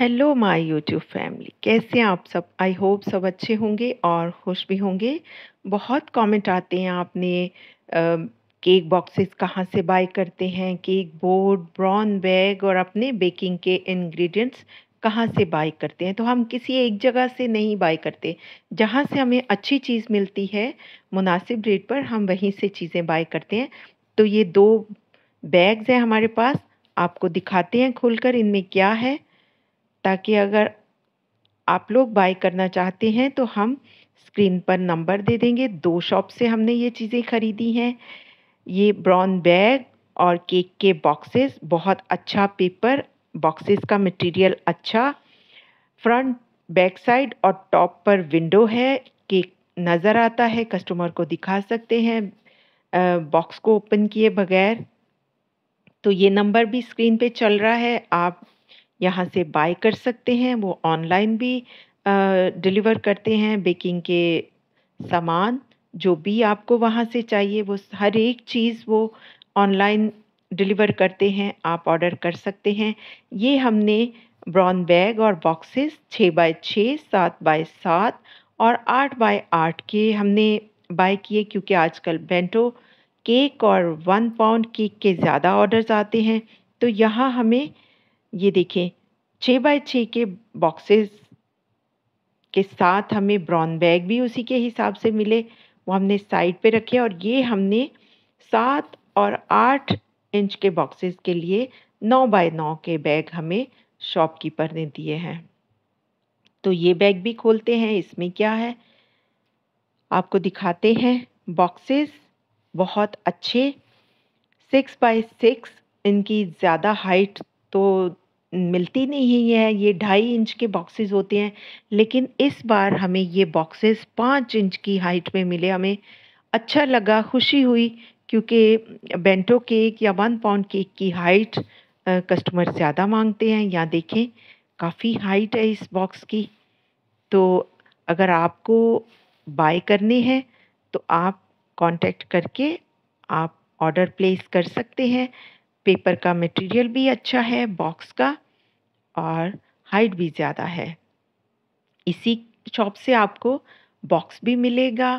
hello my YouTube family कैसे हैं आप सब आई होप सब अच्छे होंगे और खुश भी होंगे बहुत कमेंट आते हैं आपने केक बॉक्सेस कहाँ से बाय करते हैं केक बोर्ड ब्राउन बैग और अपने बेकिंग के इंग्रेडिएंट्स कहाँ से बाय करते हैं तो हम किसी एक जगह से नहीं बाय करते जहाँ से हमें अच्छी चीज़ मिलती है मुनासिब रेट पर हम वहीं से चीज़ें बाय करते हैं तो ये दो बैग्स हैं हमारे पास आपको दिखाते हैं खुलकर इनमें क्या है ताकि अगर आप लोग बाय करना चाहते हैं तो हम स्क्रीन पर नंबर दे देंगे दो शॉप से हमने ये चीज़ें खरीदी हैं ये ब्राउन बैग और केक के बॉक्सेस बहुत अच्छा पेपर बॉक्सेस का मटेरियल अच्छा फ्रंट बैक साइड और टॉप पर विंडो है केक नज़र आता है कस्टमर को दिखा सकते हैं बॉक्स को ओपन किए बगैर तो ये नंबर भी स्क्रीन पे चल रहा है आप यहाँ से बाय कर सकते हैं वो ऑनलाइन भी डिलीवर करते हैं बेकिंग के सामान जो भी आपको वहाँ से चाहिए वो हर एक चीज़ वो ऑनलाइन डिलीवर करते हैं आप ऑर्डर कर सकते हैं ये हमने ब्राउन बैग और बॉक्सेस छः बाय छः सात बाय सात और आठ बाय आठ के हमने बाय किए क्योंकि आजकल बेंटो केक और वन पाउंड केक के ज़्यादा ऑर्डर्स आते हैं तो यहाँ हमें ये देखिए छः बाय छः के बॉक्सेस के साथ हमें ब्राउन बैग भी उसी के हिसाब से मिले वो हमने साइड पे रखे और ये हमने सात और आठ इंच के बॉक्सेस के लिए नौ बाय नौ के बैग हमें शॉपकीपर ने दिए हैं तो ये बैग भी खोलते हैं इसमें क्या है आपको दिखाते हैं बॉक्सेस बहुत अच्छे सिक्स बाय सिक्स इनकी ज़्यादा हाइट तो मिलती नहीं है ये ढाई इंच के बॉक्सेस होते हैं लेकिन इस बार हमें ये बॉक्सेस पाँच इंच की हाइट में मिले हमें अच्छा लगा खुशी हुई क्योंकि बेंटो केक या वन पाउंड केक की हाइट कस्टमर ज़्यादा मांगते हैं या देखें काफ़ी हाइट है इस बॉक्स की तो अगर आपको बाय करने हैं तो आप कांटेक्ट करके आप ऑर्डर प्लेस कर सकते हैं पेपर का मटेरियल भी अच्छा है बॉक्स का और हाइट भी ज़्यादा है इसी शॉप से आपको बॉक्स भी मिलेगा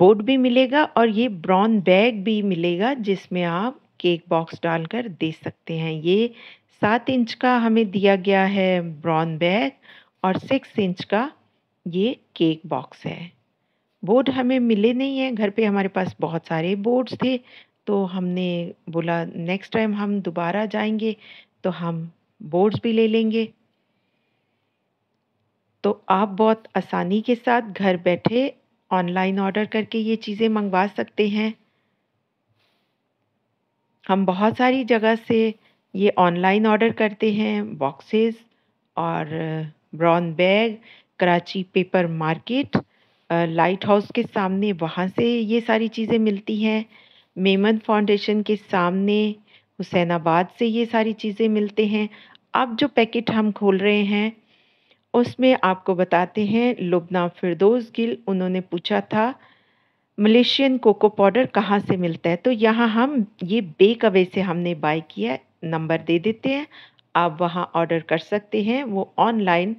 बोर्ड भी मिलेगा और ये ब्राउन बैग भी मिलेगा जिसमें आप केक बॉक्स डालकर दे सकते हैं ये सात इंच का हमें दिया गया है ब्राउन बैग और सिक्स इंच का ये केक बॉक्स है बोर्ड हमें मिले नहीं हैं घर पे हमारे पास बहुत सारे बोर्ड्स थे तो हमने बोला नेक्स्ट टाइम हम दोबारा जाएंगे तो हम बोर्ड्स भी ले लेंगे तो आप बहुत आसानी के साथ घर बैठे ऑनलाइन ऑर्डर करके ये चीज़ें मंगवा सकते हैं हम बहुत सारी जगह से ये ऑनलाइन ऑर्डर करते हैं बॉक्सेस और brown bag Karachi paper market light house के सामने वहाँ से ये सारी चीज़ें मिलती हैं मेमन फाउंडेशन के सामने हुसैनाबाद से ये सारी चीज़ें मिलते हैं अब जो पैकेट हम खोल रहे हैं उसमें आपको बताते हैं लुबना फिरदोस गिल उन्होंने पूछा था मलेशियन कोको पाउडर कहाँ से मिलता है तो यहाँ हम ये बेक अवे से हमने बाय किया नंबर दे देते हैं आप वहाँ ऑर्डर कर सकते हैं वो ऑनलाइन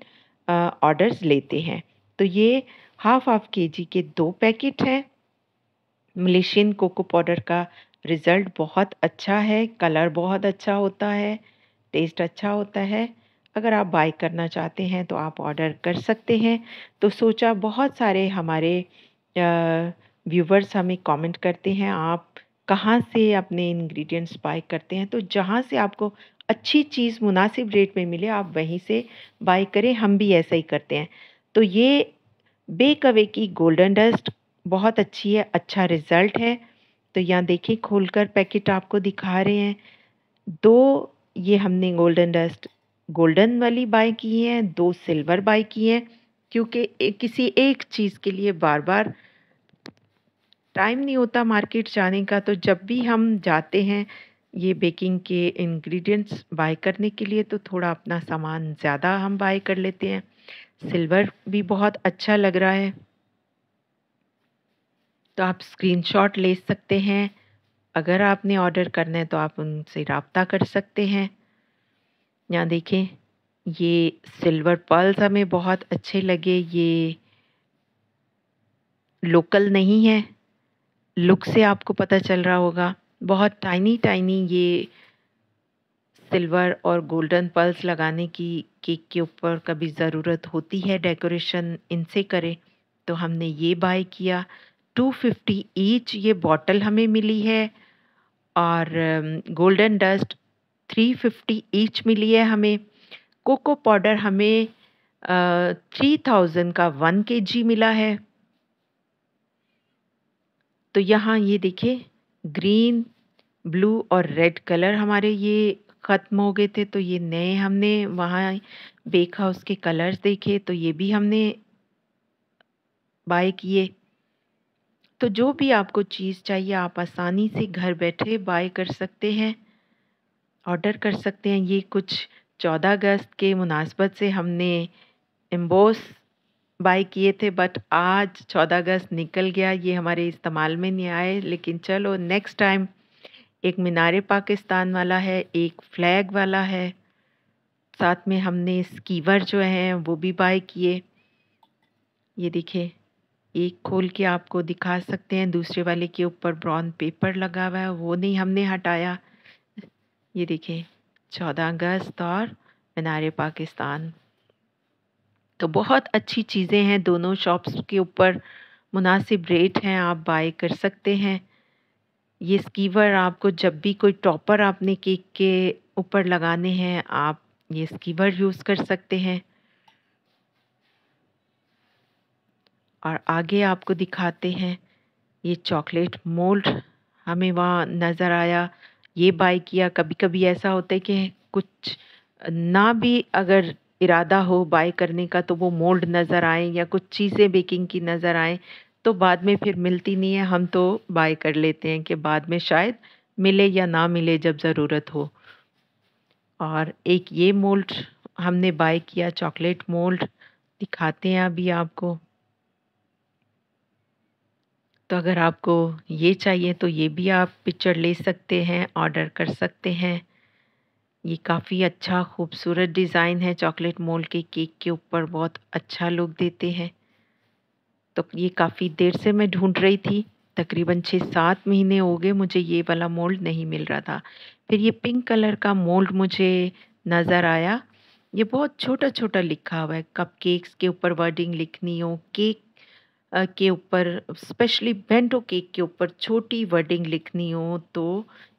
ऑर्डर्स लेते हैं तो ये हाफ हाफ के जी के दो पैकेट हैं मलेशियन कोको पाउडर का रिज़ल्ट बहुत अच्छा है कलर बहुत अच्छा होता है टेस्ट अच्छा होता है अगर आप बाय करना चाहते हैं तो आप ऑर्डर कर सकते हैं तो सोचा बहुत सारे हमारे व्यूवर्स हमें कमेंट करते हैं आप कहाँ से अपने इंग्रेडिएंट्स बाय करते हैं तो जहाँ से आपको अच्छी चीज़ मुनासिब रेट में मिले आप वहीं से बाय करें हम भी ऐसा ही करते हैं तो ये बेकवे की गोल्डन डस्ट बहुत अच्छी है अच्छा रिज़ल्ट है तो यहाँ देखिए खोलकर पैकेट आपको दिखा रहे हैं दो ये हमने गोल्डन डस्ट गोल्डन वाली बाई की है दो सिल्वर बाई की है क्योंकि किसी एक चीज़ के लिए बार बार टाइम नहीं होता मार्केट जाने का तो जब भी हम जाते हैं ये बेकिंग के इंग्रेडिएंट्स बाय करने के लिए तो थोड़ा अपना सामान ज़्यादा हम बाय कर लेते हैं सिल्वर भी बहुत अच्छा लग रहा है तो आप स्क्रीनशॉट ले सकते हैं अगर आपने ऑर्डर करना है तो आप उनसे रबता कर सकते हैं यहाँ देखें ये सिल्वर पर्ल्स हमें बहुत अच्छे लगे ये लोकल नहीं है लुक से आपको पता चल रहा होगा बहुत टाइनी टाइनी ये सिल्वर और गोल्डन पर्ल्स लगाने की केक के ऊपर कभी ज़रूरत होती है डेकोरेशन इनसे करें तो हमने ये बाय किया टू फिफ्टी ईच ये बॉटल हमें मिली है और golden dust three fifty each मिली है हमें कोको पाउडर हमें थ्री uh, थाउजेंड का वन के जी मिला है तो यहाँ ये देखिए ग्रीन ब्लू और रेड कलर हमारे ये ख़त्म हो गए थे तो ये नए हमने वहाँ बेक हाउस के कलर्स देखे तो ये भी हमने बाय किए तो जो भी आपको चीज़ चाहिए आप आसानी से घर बैठे बाय कर सकते हैं ऑर्डर कर सकते हैं ये कुछ चौदह अगस्त के मुनासबत से हमने एम्बोस बाय किए थे बट आज चौदह अगस्त निकल गया ये हमारे इस्तेमाल में नहीं आए लेकिन चलो नेक्स्ट टाइम एक मीनार पाकिस्तान वाला है एक फ्लैग वाला है साथ में हमने स्कीवर जो हैं वो भी बाय किए ये देखिए एक खोल के आपको दिखा सकते हैं दूसरे वाले के ऊपर ब्राउन पेपर लगा हुआ है वो नहीं हमने हटाया ये देखिए चौदह अगस्त और मीनार पाकिस्तान तो बहुत अच्छी चीज़ें हैं दोनों शॉप्स के ऊपर मुनासिब रेट हैं आप बाय कर सकते हैं ये स्कीवर आपको जब भी कोई टॉपर आपने केक के ऊपर लगाने हैं आप ये स्कीवर यूज़ कर सकते हैं और आगे आपको दिखाते हैं ये चॉकलेट मोल्ड हमें वहाँ नज़र आया ये बाय किया कभी कभी ऐसा होता है कि कुछ ना भी अगर इरादा हो बाय करने का तो वो मोल्ड नज़र आए या कुछ चीज़ें बेकिंग की नज़र आए तो बाद में फिर मिलती नहीं है हम तो बाय कर लेते हैं कि बाद में शायद मिले या ना मिले जब ज़रूरत हो और एक ये मोल्ड हमने बाय किया चॉकलेट मोल्ड दिखाते हैं अभी आपको तो अगर आपको ये चाहिए तो ये भी आप पिक्चर ले सकते हैं ऑर्डर कर सकते हैं ये काफ़ी अच्छा खूबसूरत डिज़ाइन है चॉकलेट मोल्ड के केक के ऊपर बहुत अच्छा लुक देते हैं तो ये काफ़ी देर से मैं ढूंढ रही थी तकरीबन छः सात महीने हो गए मुझे ये वाला मोल्ड नहीं मिल रहा था फिर ये पिंक कलर का मोल्ड मुझे नज़र आया ये बहुत छोटा छोटा लिखा हुआ है कप केक्स के ऊपर वर्डिंग लिखनी हो केक के ऊपर स्पेशली बेंटो केक के ऊपर छोटी वर्डिंग लिखनी हो तो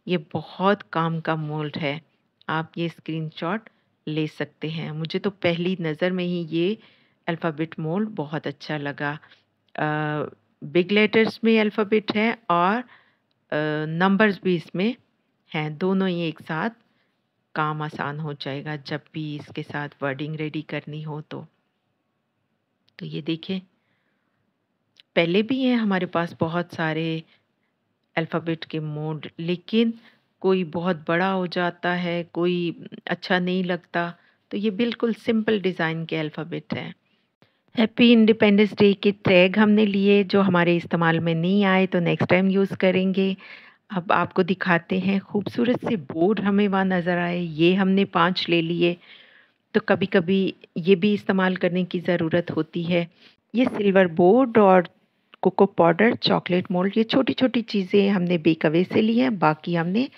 ये बहुत काम का मोल्ड है आप ये स्क्रीनशॉट ले सकते हैं मुझे तो पहली नज़र में ही ये अल्फ़ाबेट मोल्ड बहुत अच्छा लगा आ, बिग लेटर्स में अल्फ़ाबेट है और नंबर्स भी इसमें हैं दोनों ही एक साथ काम आसान हो जाएगा जब भी इसके साथ वर्डिंग रेडी करनी हो तो तो ये देखें पहले भी हैं हमारे पास बहुत सारे अल्फ़ाबेट के मोड लेकिन कोई बहुत बड़ा हो जाता है कोई अच्छा नहीं लगता तो ये बिल्कुल सिंपल डिज़ाइन के अल्फ़ाबेट हैं हैप्पी इंडिपेंडेंस डे के टैग हमने लिए जो हमारे इस्तेमाल में नहीं आए तो नेक्स्ट टाइम यूज़ करेंगे अब आपको दिखाते हैं खूबसूरत से बोर्ड हमें वहाँ नज़र आए ये हमने पांच ले लिए तो कभी कभी ये भी इस्तेमाल करने की ज़रूरत होती है ये सिल्वर बोर्ड और कोको पाउडर चॉकलेट मोल्ड ये छोटी छोटी चीज़ें हमने बेक अवे से ली हैं बाकी हमने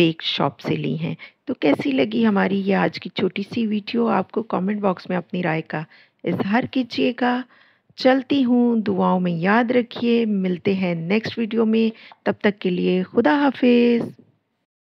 बेक शॉप से ली हैं तो कैसी लगी हमारी ये आज की छोटी सी वीडियो आपको कमेंट बॉक्स में अपनी राय का इजहार कीजिएगा चलती हूँ दुआओं में याद रखिए मिलते हैं नेक्स्ट वीडियो में तब तक के लिए खुदा हाफिज़